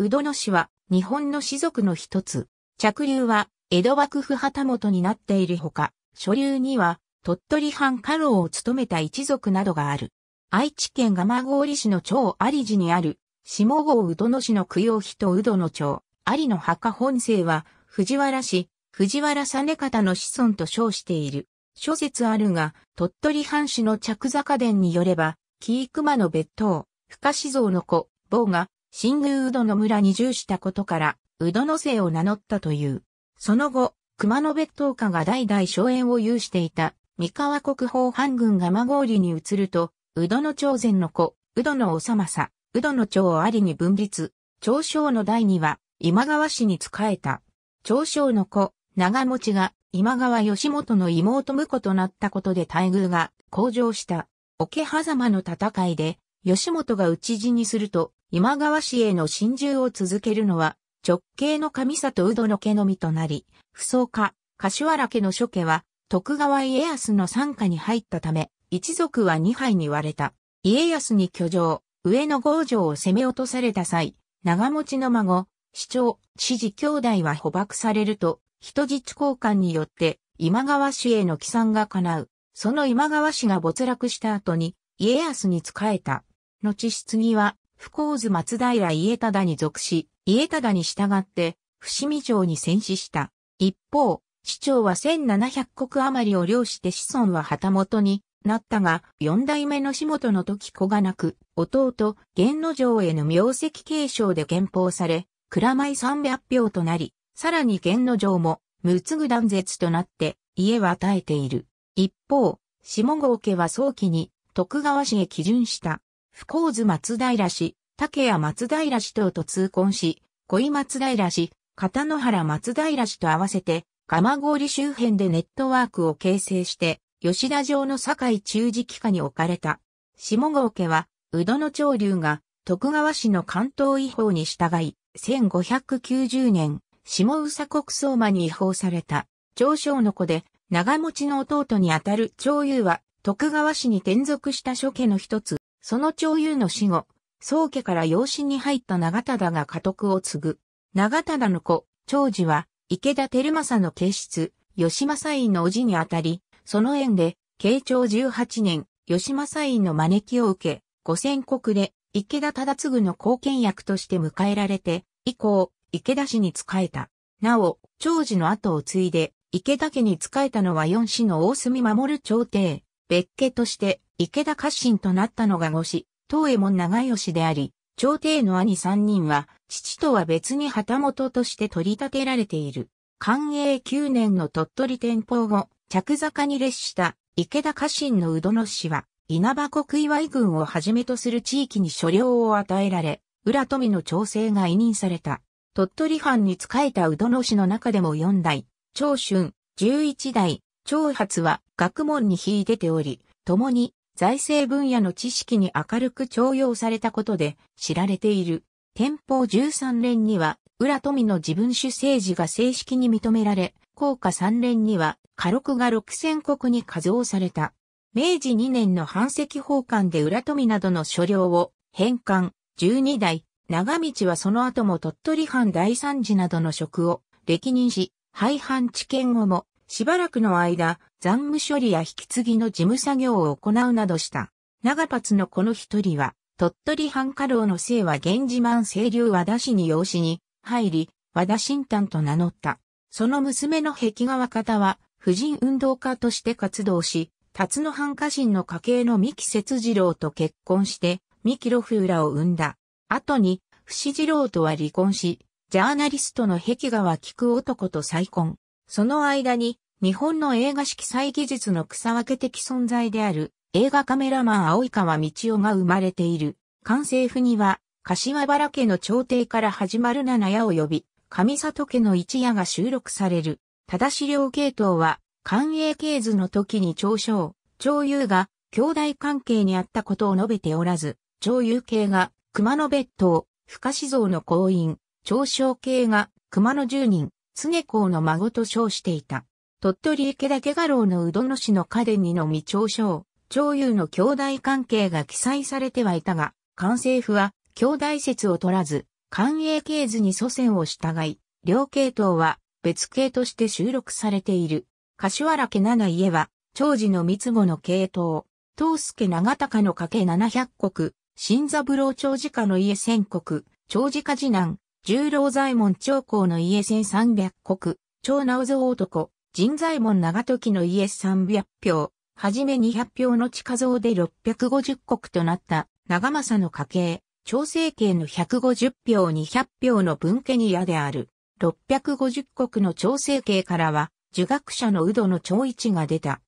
宇土野氏は日本の氏族の一つ。着流は江戸幕府旗本になっているほか、所流には鳥取藩家老を務めた一族などがある。愛知県蒲郡市の町有寺にある下郷宇土野市の供養碑と宇土野町、有の墓本姓は藤原氏、藤原実方の子孫と称している。諸説あるが、鳥取藩士の着坂伝によれば、木熊の別当、深志蔵の子、坊が、新宮うどの村に移したことから、うどの姓を名乗ったという。その後、熊野別当家が代々荘園を有していた、三河国宝藩軍が真氷に移ると、うどの朝前の子、うどの治政、うどの町ありに分立、長将の代には、今川氏に仕えた。長将の子、長持ちが、今川義元の妹婿となったことで待遇が向上した。桶狭間の戦いで、義元が討ち死にすると、今川氏への侵入を続けるのは、直系の上里鵜どの家のみとなり、不相家、柏原家の諸家は、徳川家康の参加に入ったため、一族は二杯に割れた。家康に居城、上野郷城を攻め落とされた際、長持ちの孫、市長、支持兄弟は捕獲されると、人質交換によって今川氏への帰参が叶う。その今川氏が没落した後に、家康に仕えた。後質疑は、福幸図松平家忠に属し、家忠に従って、伏見城に戦死した。一方、市長は1700国余りを領して子孫は旗本になったが、四代目の仕事の時子がなく、弟、源之城への名跡継承で憲法され、蔵米三百票となり、さらに源之城も、無ぐ断絶となって、家は与えている。一方、下郷家は早期に、徳川氏へ基準した。福津松平市、竹谷松平市等と通婚し、小井松平市、片野原松平市と合わせて、鎌郡周辺でネットワークを形成して、吉田城の堺中時期下に置かれた。下郷家は、宇戸の潮流が、徳川氏の関東違法に従い、1590年、下宇佐国相馬に違法された。長将の子で、長持ちの弟にあたる長友は、徳川氏に転属した諸家の一つ、その長友の死後、宗家から養子に入った長忠が家督を継ぐ。長忠の子、長寿は、池田照正の形質、吉正院の叔父にあたり、その縁で、慶長18年、吉正院の招きを受け、五千国で、池田忠次の貢献役として迎えられて、以降、池田氏に仕えた。なお、長寿の後を継いで、池田家に仕えたのは四子の大隅守朝廷、別家として、池田家臣となったのが後子、東右衛門長吉であり、朝廷の兄三人は、父とは別に旗本として取り立てられている。寛永九年の鳥取天保後、着坂に列した池田家臣の宇どの氏は、稲葉国祝い軍をはじめとする地域に所領を与えられ、浦富の調整が委任された。鳥取藩に仕えた宇どの氏の中でも四代、長春、十一代、長発は学問に秀でており、共に財政分野の知識に明るく徴用されたことで知られている。天保13連には、浦富の自分主政治が正式に認められ、高下3連には、家禄が6000国に加増された。明治2年の反赤法官で浦富などの所領を返還、12代、長道はその後も鳥取藩大三次などの職を歴任し、廃藩置県後もしばらくの間、残務処理や引き継ぎの事務作業を行うなどした。長髪のこの一人は、鳥取繁家老の姓は源自慢清流和田氏に養子に入り、和田新丹と名乗った。その娘の壁川方は、婦人運動家として活動し、辰野藩家臣の家系の三木節次郎と結婚して、三木露風浦を生んだ。後に、伏次郎とは離婚し、ジャーナリストの壁川菊男と再婚。その間に、日本の映画色彩技術の草分け的存在である映画カメラマン青川道夫が生まれている。完政府には、柏原家の朝廷から始まる七夜を呼び、上里家の一夜が収録される。忠し両系統は、官営系図の時に長将、長友が兄弟関係にあったことを述べておらず、長友系が熊野別当、深志像の行員、長将系が熊野住人、常公の孫と称していた。鳥取池田家画廊のうどの市の家電にのみ長将、長友の兄弟関係が記載されてはいたが、関政府は兄弟説を取らず、官営系図に祖先を従い、両系統は別系として収録されている。柏原家七家は、長寿の三つ子の系統、東助長高の家計七百国、新三郎長寿家の家千国、長寿家次男、十郎左衛門長公の家千三百国、長直蔵男、人材門長時の家300票、はじめ200票の地下像で650国となった長政の家系、長政系の150票200票の文家に矢である。650国の長政系からは、儒学者の宇ドの長一が出た。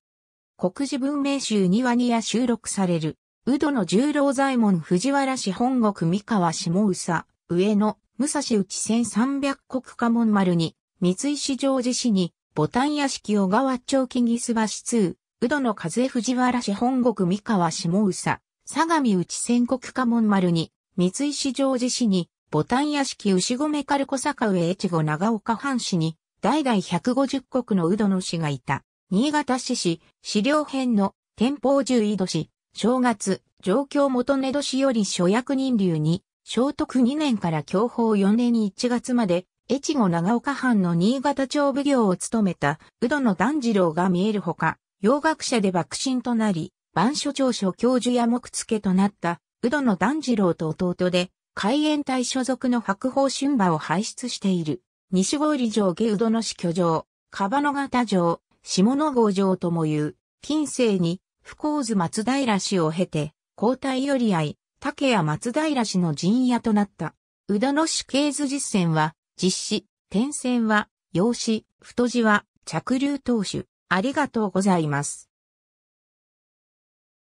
国事文明集にはにや収録される。宇ドの十郎左門藤原氏本国三河下宇佐、上野、武蔵内千三百国家門丸に、三井市上寺市に、ボタン屋敷小川町木ギス橋通、宇戸の風藤原市本国三河下宇佐、相模内戦国家門丸に、三石城寺市に、ボタン屋敷牛込軽子坂上越後長岡藩市に、代々150国の宇戸の市がいた。新潟市市、資料編の、天保十井戸市、正月、上京元根戸市より諸役人流に、聖徳2年から享保4年1月まで、越後長岡藩の新潟町奉行を務めた、宇戸の團次郎が見えるほか、洋学者で幕臣となり、万所長所教授や目付となった、宇戸の團次郎と弟で、海援隊所属の白鵬春馬を輩出している。西郡城下宇戸の死居城、川野方城、下野郷城ともいう、近世に、不幸図松平氏を経て、交代より合い、竹谷松平氏の陣屋となった。宇田の死系図実践は、実施、点線は、用紙、太字は、着流投手。ありがとうございます。